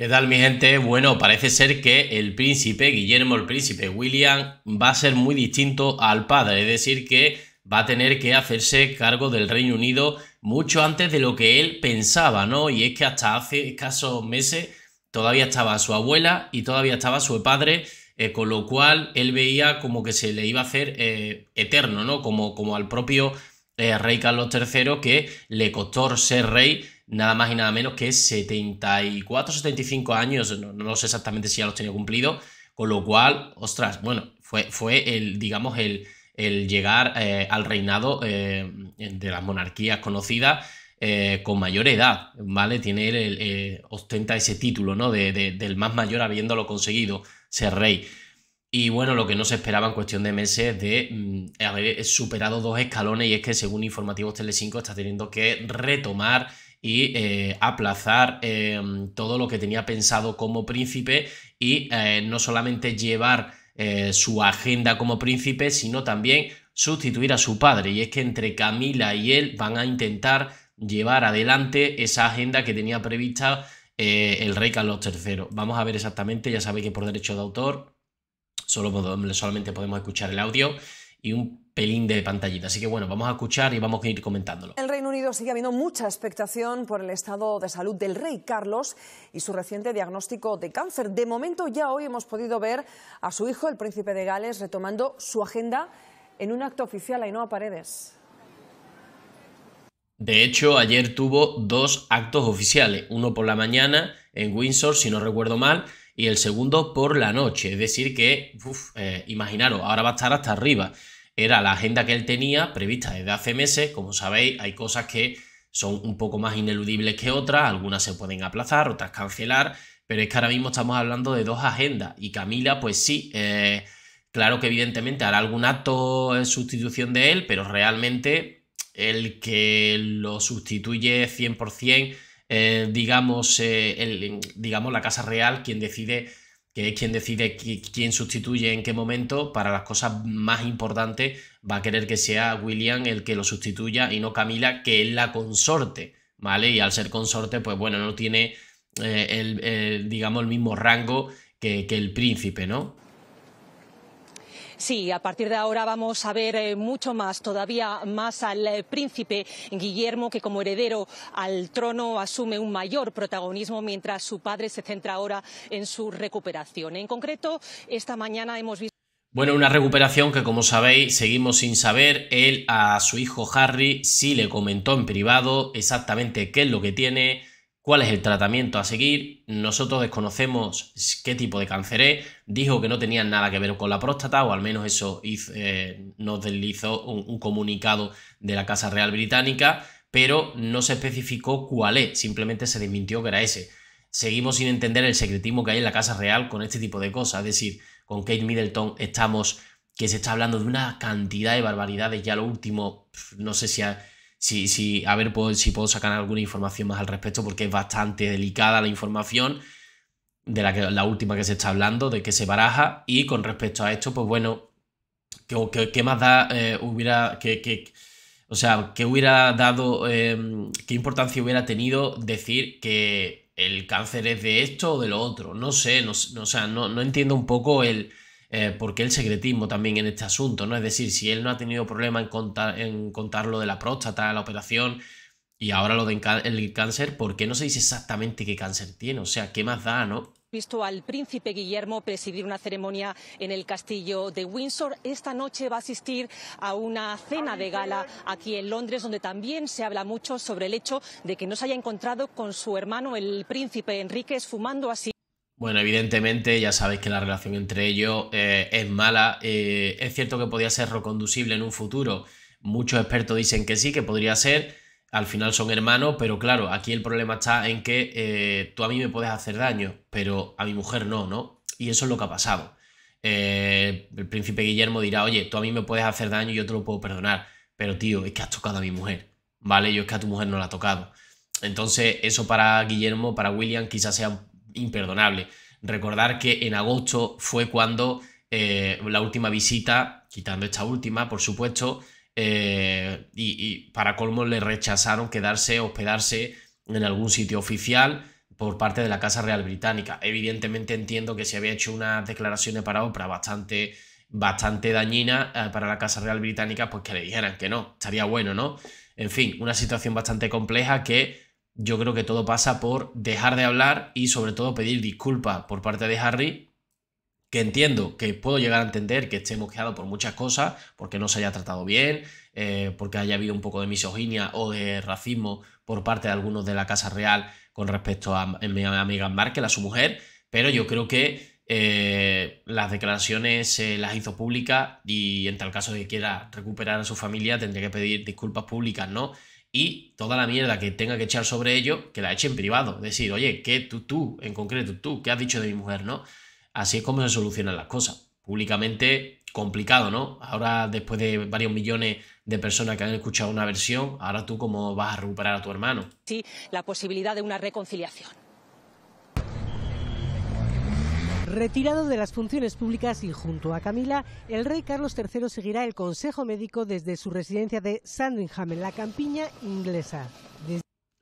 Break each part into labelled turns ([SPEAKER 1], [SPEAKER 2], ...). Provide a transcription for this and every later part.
[SPEAKER 1] ¿Qué tal mi gente? Bueno, parece ser que el príncipe, Guillermo el príncipe William, va a ser muy distinto al padre, es decir, que va a tener que hacerse cargo del Reino Unido mucho antes de lo que él pensaba, ¿no? Y es que hasta hace escasos meses todavía estaba su abuela y todavía estaba su padre, eh, con lo cual él veía como que se le iba a hacer eh, eterno, ¿no? Como, como al propio eh, rey Carlos III que le costó ser rey nada más y nada menos que 74, 75 años, no, no sé exactamente si ya los tenía cumplido, con lo cual, ostras, bueno, fue, fue el, digamos, el, el llegar eh, al reinado eh, de las monarquías conocidas eh, con mayor edad, ¿vale? Tiene el, ostenta ese título, ¿no? De, del más mayor habiéndolo conseguido, ser rey. Y bueno, lo que no se esperaba en cuestión de meses de mm, haber superado dos escalones y es que según informativos Tele5, está teniendo que retomar y eh, aplazar em, todo lo que tenía pensado como príncipe y eh, no solamente llevar eh, su agenda como príncipe, sino también sustituir a su padre. Y es que entre Camila y él van a intentar llevar adelante esa agenda que tenía prevista el rey Carlos III. Vamos a ver exactamente, ya sabéis que por derecho de autor solo, solamente podemos escuchar el audio y un pelín de pantallita. Así que bueno, vamos a escuchar y vamos a ir comentándolo.
[SPEAKER 2] el Reino Unido sigue habiendo mucha expectación por el estado de salud del rey Carlos y su reciente diagnóstico de cáncer. De momento ya hoy hemos podido ver a su hijo, el príncipe de Gales, retomando su agenda en un acto oficial a Paredes.
[SPEAKER 1] De hecho, ayer tuvo dos actos oficiales, uno por la mañana en Windsor, si no recuerdo mal, y el segundo por la noche. Es decir, que, uf, eh, imaginaros, ahora va a estar hasta arriba era la agenda que él tenía prevista desde hace meses. Como sabéis, hay cosas que son un poco más ineludibles que otras, algunas se pueden aplazar, otras cancelar, pero es que ahora mismo estamos hablando de dos agendas y Camila, pues sí, eh, claro que evidentemente hará algún acto en sustitución de él, pero realmente el que lo sustituye 100%, eh, digamos, eh, digamos, la Casa Real, quien decide que es quien decide quién sustituye en qué momento, para las cosas más importantes va a querer que sea William el que lo sustituya y no Camila, que es la consorte, ¿vale? Y al ser consorte, pues bueno, no tiene, eh, el, digamos, el mismo rango que el príncipe, ¿no?
[SPEAKER 2] Sí, a partir de ahora vamos a ver eh, mucho más, todavía más al eh, príncipe Guillermo, que como heredero al trono asume un mayor protagonismo mientras su padre se centra ahora en su recuperación. En concreto, esta mañana hemos visto.
[SPEAKER 1] Bueno, una recuperación que como sabéis seguimos sin saber. Él a su hijo Harry sí le comentó en privado exactamente qué es lo que tiene, cuál es el tratamiento a seguir. Nosotros desconocemos qué tipo de cáncer es. Dijo que no tenía nada que ver con la próstata, o al menos eso eh, nos deslizó un, un comunicado de la Casa Real Británica, pero no se especificó cuál es, simplemente se desmintió que era ese. Seguimos sin entender el secretismo que hay en la Casa Real con este tipo de cosas, es decir, con Kate Middleton estamos que se está hablando de una cantidad de barbaridades ya lo último, no sé si... Ha, si, si, a ver pues, si puedo sacar alguna información más al respecto, porque es bastante delicada la información de la, que, la última que se está hablando, de que se baraja. Y con respecto a esto, pues bueno, ¿qué, más da eh, hubiera que, o sea, ¿qué hubiera dado, em, qué importancia hubiera tenido decir que el cáncer es de esto o de lo otro? No sé, no, no sea, no, no, entiendo un poco el, eh, porque el secretismo también en este asunto, ¿no? Es decir, si él no ha tenido problema en contar, en contar lo de la próstata, la operación y ahora lo del cáncer, ¿por qué no se dice exactamente qué cáncer tiene? O sea, ¿qué más da, no?
[SPEAKER 2] visto al príncipe Guillermo presidir una ceremonia en el castillo de Windsor. Esta noche va a asistir a una cena de gala aquí en Londres, donde también se habla mucho sobre el hecho de que no se haya encontrado con su hermano, el príncipe Enrique, fumando así.
[SPEAKER 1] Bueno, evidentemente ya sabéis que la relación entre ellos eh, es mala. Eh, es cierto que podría ser reconducible en un futuro. Muchos expertos dicen que sí, que podría ser. Al final son hermanos, pero claro, aquí el problema está en que eh, tú a mí me puedes hacer daño, pero a mi mujer no, ¿no? Y eso es lo que ha pasado. el príncipe Guillermo dirá, oye, tú a mí me puedes hacer daño y yo te lo puedo perdonar. Pero tío, es que has tocado a mi mujer, ¿vale? Yo es que a tu mujer no la ha tocado. Entonces, eso para Guillermo, para William, quizás sea imperdonable. Recordar que en agosto fue cuando eh, la última visita, quitando esta última, por supuesto, eh, y, para colmo le rechazaron quedarse, hospedarse en algún sitio oficial por parte de la Casa Real Británica. Evidentemente entiendo que se había hecho unas declaraciones para Oprah bastante, bastante dañina eh, para la Casa Real Británica, pues que le dijeran que no, estaría bueno, ¿no? En fin, una situación bastante compleja que yo creo que todo pasa por dejar de hablar y sobre todo pedir disculpas por parte de Harry, que entiendo, que puedo llegar a entender que esté mosqueado por muchas cosas, porque no se haya tratado bien, eh, porque haya habido un poco de misoginia o de racismo por parte de algunos de la Casa Real con respecto a, mi amiga Markle, a su mujer, pero yo creo que eh, las declaraciones las hizo públicas y en tal caso de que quiera recuperar a su familia tendría que pedir disculpas públicas, ¿no? y toda la mierda que tenga que echar sobre ello, que la eche en privado. Decir, oye, que tú, tú, en concreto tú, ¿qué has dicho de mi mujer, no? Así es como se solucionan las cosas. Públicamente complicado, ¿no? Ahora, después de varios millones de personas que han escuchado una versión, ahora tú cómo vas a recuperar a tu hermano.
[SPEAKER 2] Sí, la posibilidad de una reconciliación. Retirado de las funciones públicas y junto a Camila, el rey Carlos III seguirá el consejo médico desde su residencia de Sandringham, en la campiña inglesa.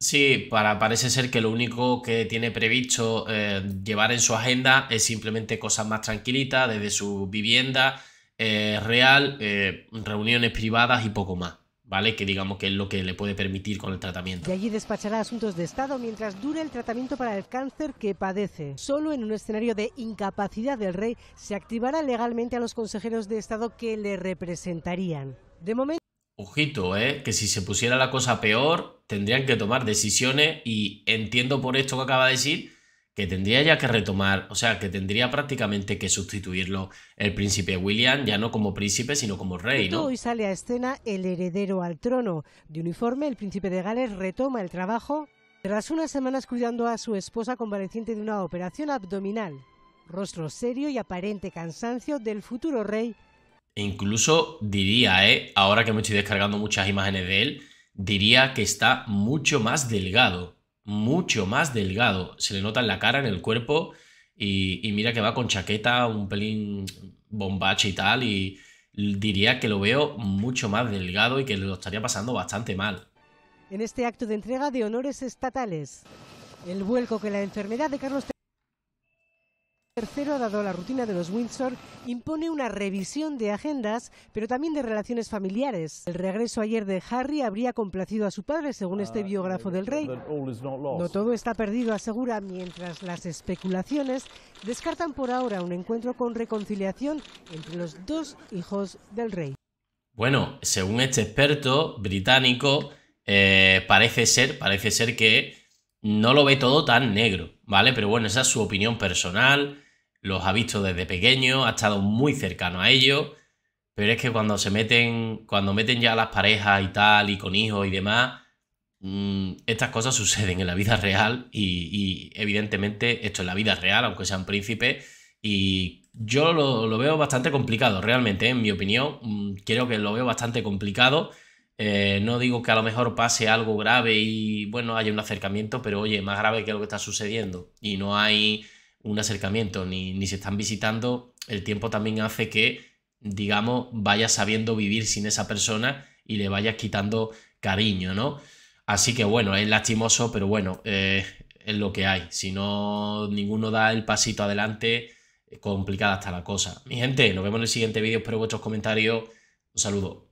[SPEAKER 1] Sí, para, parece ser que lo único que tiene previsto eh, llevar en su agenda es simplemente cosas más tranquilitas, desde su vivienda eh, real, eh, reuniones privadas y poco más. ¿vale? Que digamos que es lo que le puede permitir con el tratamiento.
[SPEAKER 2] Y allí despachará asuntos de Estado mientras dure el tratamiento para el cáncer que padece. Solo en un escenario de incapacidad del rey se activará legalmente a los consejeros de Estado que le representarían. De momento...
[SPEAKER 1] Ojito, ¿eh? Que si se pusiera la cosa peor, tendrían que tomar decisiones y entiendo por esto que acaba de decir que tendría ya que retomar, o sea, que tendría prácticamente que sustituirlo el príncipe William, ya no como príncipe, sino como rey. ¿no? Hoy
[SPEAKER 2] sale a escena el heredero al trono. De uniforme, el príncipe de Gales retoma el trabajo tras unas semanas cuidando a su esposa convaleciente de una operación abdominal. Rostro serio y aparente cansancio del futuro rey.
[SPEAKER 1] E incluso diría, eh, ahora que me estoy descargando muchas imágenes de él, diría que está mucho más delgado mucho más delgado. Se le nota en la cara, en el cuerpo. Y, mira que va con chaqueta, un pelín bombache y tal. Y diría que lo veo mucho más delgado y que lo estaría pasando bastante mal.
[SPEAKER 2] En este acto de entrega de honores estatales, el vuelco que la enfermedad de Carlos tercero, dado la rutina de los Windsor, impone una revisión de agendas, pero también de relaciones familiares. El regreso ayer de Harry habría complacido a su padre, según este ah, biógrafo del rey. No todo está perdido, asegura, mientras las especulaciones descartan por ahora un encuentro con reconciliación entre los dos hijos del rey.
[SPEAKER 1] Bueno, según este experto británico, eh, parece ser, parece ser que no lo ve todo tan negro, ¿vale? Pero bueno, esa es su opinión personal los ha visto desde pequeño, ha estado muy cercano a ellos, pero es que cuando se meten, cuando meten ya las parejas y tal, y con hijos y demás, mm, estas cosas suceden en la vida real y, evidentemente esto es la vida real, aunque sean príncipes, y yo lo, veo bastante complicado, realmente, ¿eh? en mi opinión, quiero mm, creo que lo veo bastante complicado. Eh, no digo que a lo mejor pase algo grave y bueno, haya un acercamiento, pero oye, más grave que lo que está sucediendo y no hay un acercamiento ni, ni se están visitando, el tiempo también hace que, digamos, vayas sabiendo vivir sin esa persona y le vayas quitando cariño, ¿no? Así que bueno, es lastimoso, pero bueno, eh, es lo que hay. Si no ninguno da el pasito adelante, complicada está la cosa. Mi gente, nos vemos en el siguiente vídeo. Espero vuestros comentarios. Un saludo.